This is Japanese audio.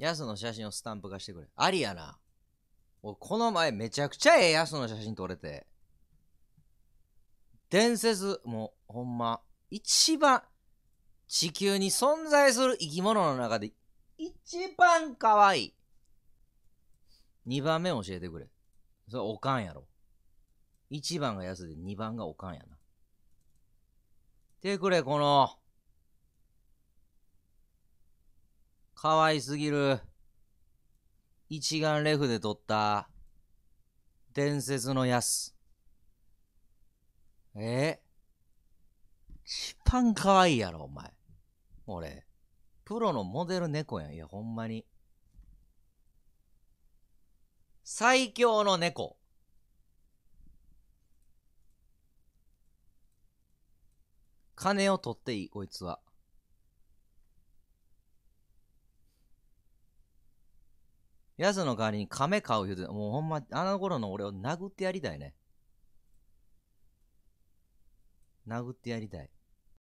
ヤスの写真をスタンプ化してくれ。ありやな。おこの前めちゃくちゃええヤスの写真撮れて。伝説、もうほんま、一番、地球に存在する生き物の中で、一番可愛い。二番目教えてくれ。それおかんやろ。一番がすで二番がおかんやな。てくれ、この、かわいすぎる。一眼レフで撮った、伝説のやつ。え一番かわいいやろ、お前。俺、プロのモデル猫やん。いや、ほんまに。最強の猫。金を取っていい、こいつは。やつの代わりに亀買う言うて、もうほんま、あの頃の俺を殴ってやりたいね。殴ってやりたい。